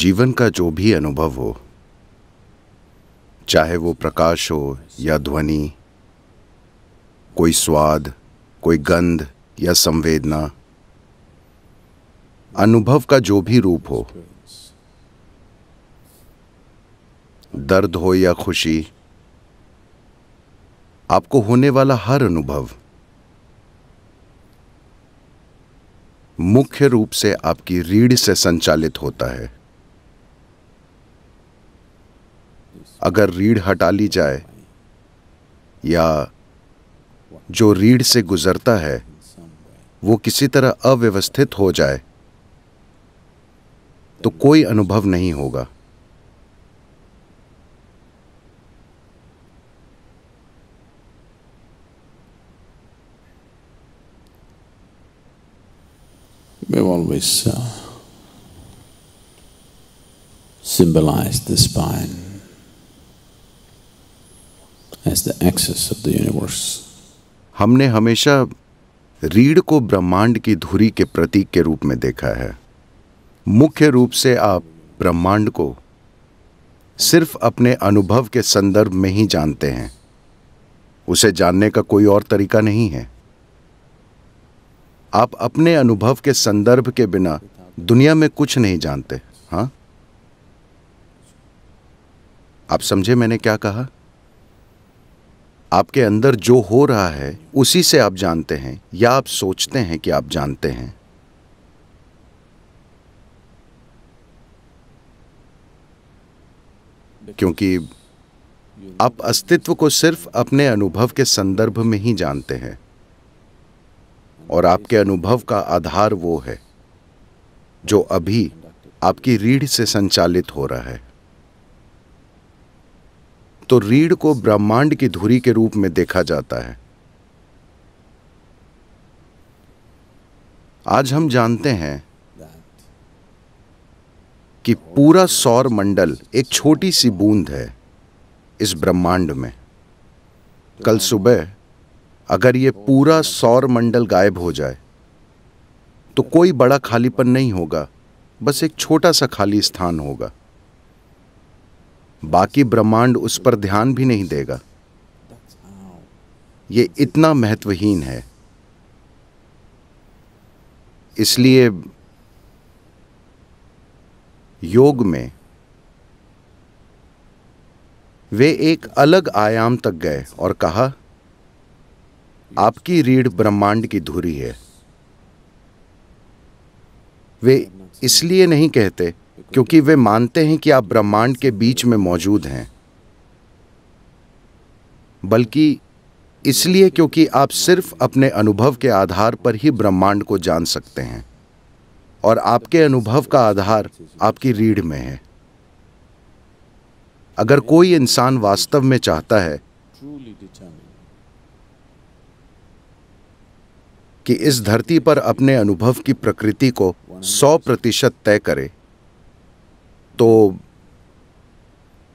जीवन का जो भी अनुभव हो चाहे वो प्रकाश हो या ध्वनि कोई स्वाद कोई गंध या संवेदना अनुभव का जो भी रूप हो दर्द हो या खुशी आपको होने वाला हर अनुभव मुख्य रूप से आपकी रीढ़ से संचालित होता है अगर रीढ़ हटा ली जाए या जो रीढ़ से गुजरता है वो किसी तरह अव्यवस्थित हो जाए तो कोई अनुभव नहीं होगा always uh, symbolized the spine. As the axis of the universe हमने हमेशा रीढ़ को ब्रह्मांड की धुरी के प्रतीक के रूप में देखा है मुख्य रूप से आप ब्रह्मांड को सिर्फ अपने अनुभव के संदर्भ में ही जानते हैं उसे जानने का कोई और तरीका नहीं है आप अपने अनुभव के संदर्भ के बिना दुनिया में कुछ नहीं जानते हाँ आप समझे मैंने क्या कहा आपके अंदर जो हो रहा है उसी से आप जानते हैं या आप सोचते हैं कि आप जानते हैं क्योंकि आप अस्तित्व को सिर्फ अपने अनुभव के संदर्भ में ही जानते हैं और आपके अनुभव का आधार वो है जो अभी आपकी रीढ़ से संचालित हो रहा है तो रीढ़ को ब्रह्मांड की धुरी के रूप में देखा जाता है आज हम जानते हैं कि पूरा सौर मंडल एक छोटी सी बूंद है इस ब्रह्मांड में कल सुबह अगर ये पूरा सौर मंडल गायब हो जाए तो कोई बड़ा खालीपन नहीं होगा बस एक छोटा सा खाली स्थान होगा बाकी ब्रह्मांड उस पर ध्यान भी नहीं देगा ये इतना महत्वहीन है इसलिए योग में वे एक अलग आयाम तक गए और कहा आपकी रीढ़ ब्रह्मांड की धुरी है वे इसलिए नहीं कहते क्योंकि वे मानते हैं कि आप ब्रह्मांड के बीच में मौजूद हैं बल्कि इसलिए क्योंकि आप सिर्फ अपने अनुभव के आधार पर ही ब्रह्मांड को जान सकते हैं और आपके अनुभव का आधार आपकी रीढ़ में है अगर कोई इंसान वास्तव में चाहता है कि इस धरती पर अपने अनुभव की प्रकृति को 100 प्रतिशत तय करे तो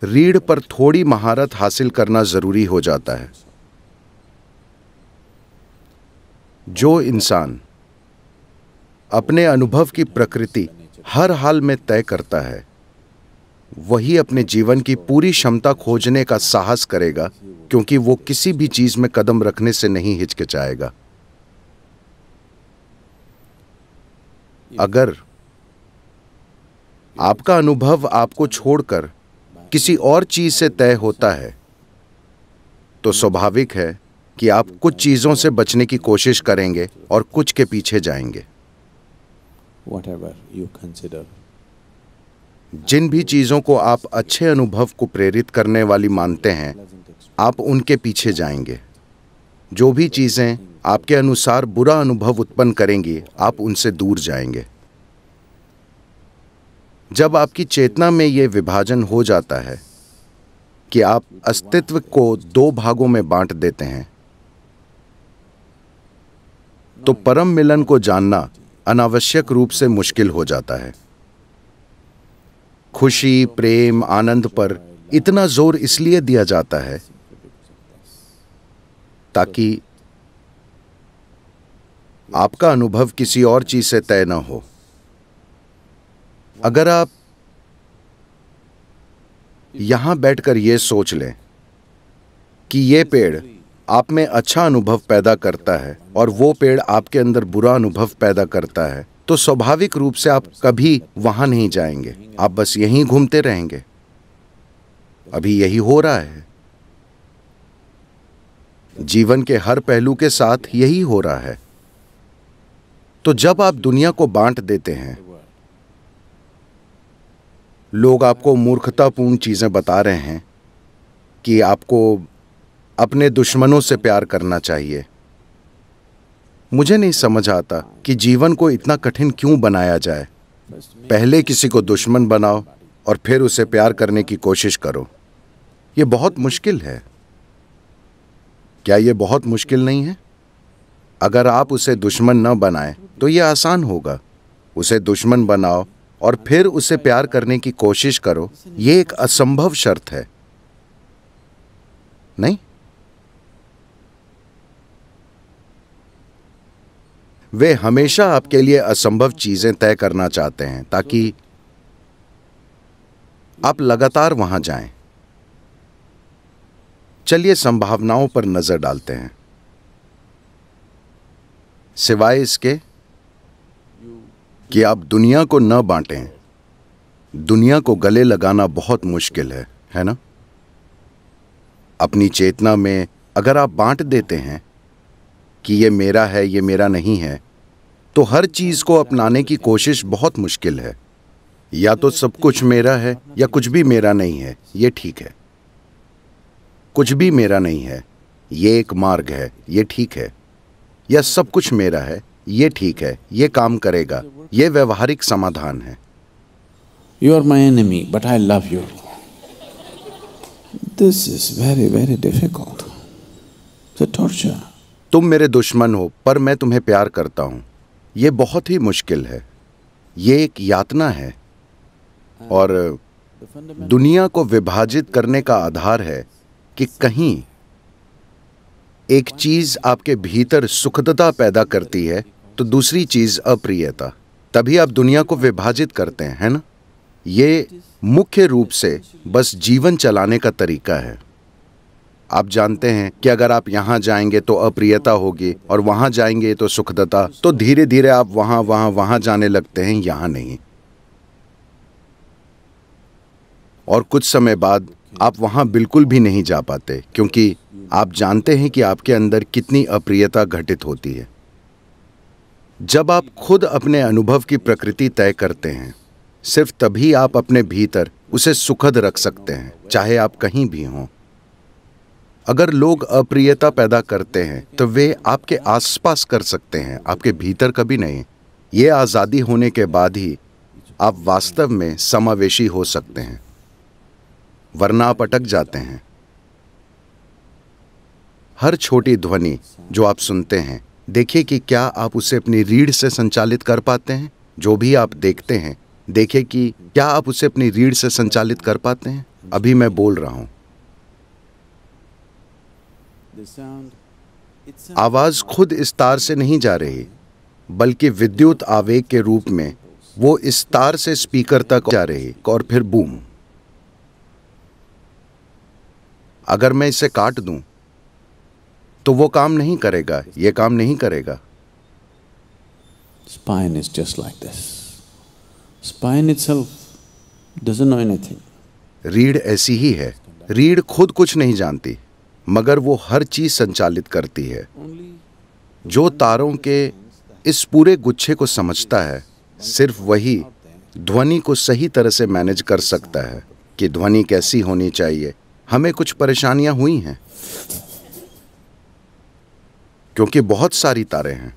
रीढ़ पर थोड़ी महारत हासिल करना ज़रूरी हो जाता है जो इंसान अपने अनुभव की प्रकृति हर हाल में तय करता है वही अपने जीवन की पूरी क्षमता खोजने का साहस करेगा क्योंकि वो किसी भी चीज़ में कदम रखने से नहीं हिचकिचाएगा अगर आपका अनुभव आपको छोड़कर किसी और चीज से तय होता है तो स्वाभाविक है कि आप कुछ चीजों से बचने की कोशिश करेंगे और कुछ के पीछे जाएंगे जिन भी चीजों को आप अच्छे अनुभव को प्रेरित करने वाली मानते हैं आप उनके पीछे जाएंगे जो भी चीजें आपके अनुसार बुरा अनुभव उत्पन्न करेंगी आप उनसे दूर जाएंगे जब आपकी चेतना में ये विभाजन हो जाता है कि आप अस्तित्व को दो भागों में बांट देते हैं तो परम मिलन को जानना अनावश्यक रूप से मुश्किल हो जाता है खुशी प्रेम आनंद पर इतना जोर इसलिए दिया जाता है ताकि आपका अनुभव किसी और चीज से तय न हो अगर आप यहां बैठकर यह सोच लें कि ये पेड़ आप में अच्छा अनुभव पैदा करता है और वो पेड़ आपके अंदर बुरा अनुभव पैदा करता है तो स्वाभाविक रूप से आप कभी वहां नहीं जाएंगे आप बस यहीं घूमते रहेंगे अभी यही हो रहा है जीवन के हर पहलू के साथ यही हो रहा है तो जब आप दुनिया को बांट देते हैं लोग आपको मूर्खतापूर्ण चीज़ें बता रहे हैं कि आपको अपने दुश्मनों से प्यार करना चाहिए मुझे नहीं समझ आता कि जीवन को इतना कठिन क्यों बनाया जाए पहले किसी को दुश्मन बनाओ और फिर उसे प्यार करने की कोशिश करो ये बहुत मुश्किल है क्या ये बहुत मुश्किल नहीं है अगर आप उसे दुश्मन न बनाएं तो ये आसान होगा उसे दुश्मन बनाओ और फिर उसे प्यार करने की कोशिश करो ये एक असंभव शर्त है नहीं वे हमेशा आपके लिए असंभव चीजें तय करना चाहते हैं ताकि आप लगातार वहां जाएं। चलिए संभावनाओं पर नजर डालते हैं सिवाय इसके कि आप दुनिया को न बांटें दुनिया को गले लगाना बहुत मुश्किल है है ना अपनी चेतना में अगर आप बांट देते हैं कि ये मेरा है ये मेरा नहीं है तो हर चीज़ को अपनाने की कोशिश बहुत मुश्किल है या तो सब कुछ मेरा है या कुछ भी मेरा नहीं है ये ठीक है कुछ भी मेरा नहीं है ये एक मार्ग है ये ठीक है या सब कुछ मेरा है ये ठीक है ये काम करेगा ये व्यवहारिक समाधान है you are my enemy but I love you this is very very difficult torture तुम मेरे दुश्मन हो पर मैं तुम्हें प्यार करता हूं ये बहुत ही मुश्किल है ये एक यातना है और दुनिया को विभाजित करने का आधार है कि कहीं एक चीज आपके भीतर सुखदता पैदा करती है तो दूसरी चीज़ अप्रियता तभी आप दुनिया को विभाजित करते हैं है ना ये मुख्य रूप से बस जीवन चलाने का तरीका है आप जानते हैं कि अगर आप यहाँ जाएंगे तो अप्रियता होगी और वहाँ जाएंगे तो सुखदता तो धीरे धीरे आप वहाँ वहाँ वहाँ जाने लगते हैं यहाँ नहीं और कुछ समय बाद आप वहाँ बिल्कुल भी नहीं जा पाते क्योंकि आप जानते हैं कि आपके अंदर कितनी अप्रियता घटित होती है जब आप खुद अपने अनुभव की प्रकृति तय करते हैं सिर्फ तभी आप अपने भीतर उसे सुखद रख सकते हैं चाहे आप कहीं भी हों अगर लोग अप्रियता पैदा करते हैं तो वे आपके आसपास कर सकते हैं आपके भीतर कभी नहीं ये आज़ादी होने के बाद ही आप वास्तव में समावेशी हो सकते हैं वरना आप अटक जाते हैं हर छोटी ध्वनि जो आप सुनते हैं देखिए कि क्या आप उसे अपनी रीढ़ से संचालित कर पाते हैं जो भी आप देखते हैं देखिए कि क्या आप उसे अपनी रीढ़ से संचालित कर पाते हैं अभी मैं बोल रहा हूं आवाज खुद इस तार से नहीं जा रही बल्कि विद्युत आवेग के रूप में वो इस तार से स्पीकर तक जा रही और फिर बूम अगर मैं इसे काट दूं तो वो काम नहीं करेगा ये काम नहीं करेगा spine is just like this spine itself doesn't रीढ़ ऐसी ही है रीढ़ खुद कुछ नहीं जानती मगर वो हर चीज संचालित करती है जो तारों के इस पूरे गुच्छे को समझता है सिर्फ वही ध्वनि को सही तरह से मैनेज कर सकता है कि ध्वनि कैसी होनी चाहिए हमें कुछ परेशानियां हुई हैं क्योंकि बहुत सारी तारे हैं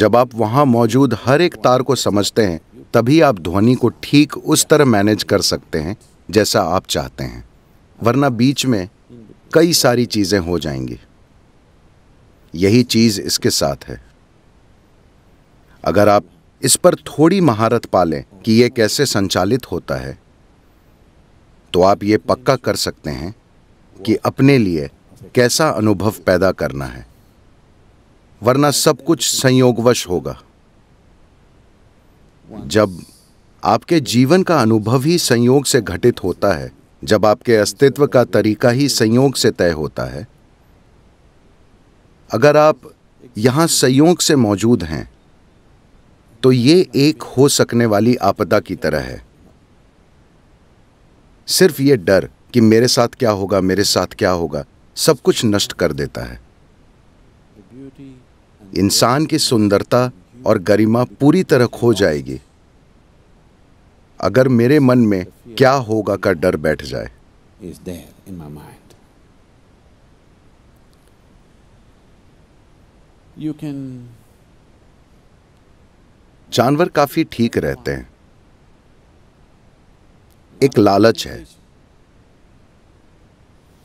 जब आप वहां मौजूद हर एक तार को समझते हैं तभी आप ध्वनि को ठीक उस तरह मैनेज कर सकते हैं जैसा आप चाहते हैं वरना बीच में कई सारी चीज़ें हो जाएंगी यही चीज़ इसके साथ है अगर आप इस पर थोड़ी महारत पा लें कि यह कैसे संचालित होता है तो आप ये पक्का कर सकते हैं कि अपने लिए कैसा अनुभव पैदा करना है वरना सब कुछ संयोगवश होगा जब आपके जीवन का अनुभव ही संयोग से घटित होता है जब आपके अस्तित्व का तरीका ही संयोग से तय होता है अगर आप यहां संयोग से मौजूद हैं तो ये एक हो सकने वाली आपदा की तरह है सिर्फ ये डर कि मेरे साथ क्या होगा मेरे साथ क्या होगा सब कुछ नष्ट कर देता है इंसान की सुंदरता और गरिमा पूरी तरह खो जाएगी अगर मेरे मन में क्या होगा का डर बैठ जाए जानवर काफी ठीक रहते हैं एक लालच है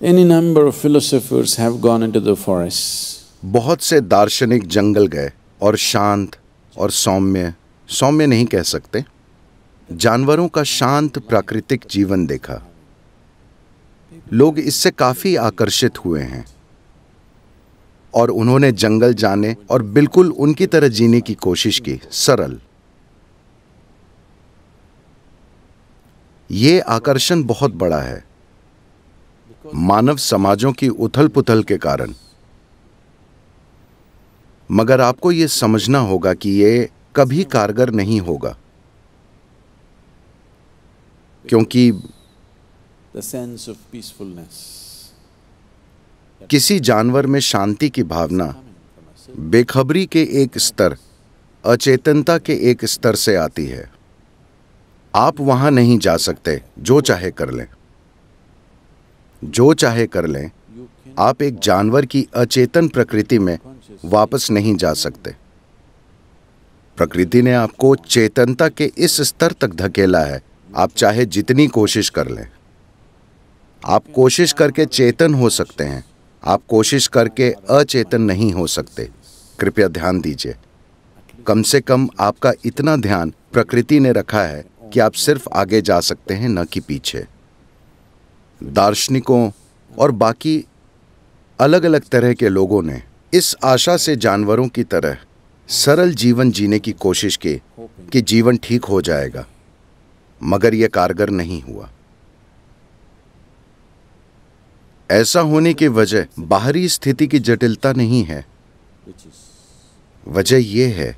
Any number of philosophers have gone into the forests. बहुत से दार्शनिक जंगल गए और शांत और सौम्य सौम्य नहीं कह सकते जानवरों का शांत प्राकृतिक जीवन देखा लोग इससे काफी आकर्षित हुए हैं और उन्होंने जंगल जाने और बिल्कुल उनकी तरह जीने की कोशिश की सरल ये आकर्षण बहुत बड़ा है मानव समाजों की उथल पुथल के कारण मगर आपको यह समझना होगा कि यह कभी कारगर नहीं होगा क्योंकि किसी जानवर में शांति की भावना बेखबरी के एक स्तर अचेतनता के एक स्तर से आती है आप वहां नहीं जा सकते जो चाहे कर लें जो चाहे कर लें आप एक जानवर की अचेतन प्रकृति में वापस नहीं जा सकते प्रकृति ने आपको चेतनता के इस स्तर तक धकेला है आप चाहे जितनी कोशिश कर लें आप कोशिश करके चेतन हो सकते हैं आप कोशिश करके अचेतन नहीं हो सकते कृपया ध्यान दीजिए कम से कम आपका इतना ध्यान प्रकृति ने रखा है कि आप सिर्फ आगे जा सकते हैं न कि पीछे दार्शनिकों और बाकी अलग अलग तरह के लोगों ने इस आशा से जानवरों की तरह सरल जीवन जीने की कोशिश की कि जीवन ठीक हो जाएगा मगर यह कारगर नहीं हुआ ऐसा होने की वजह बाहरी स्थिति की जटिलता नहीं है वजह यह है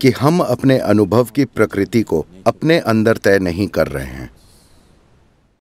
कि हम अपने अनुभव की प्रकृति को अपने अंदर तय नहीं कर रहे हैं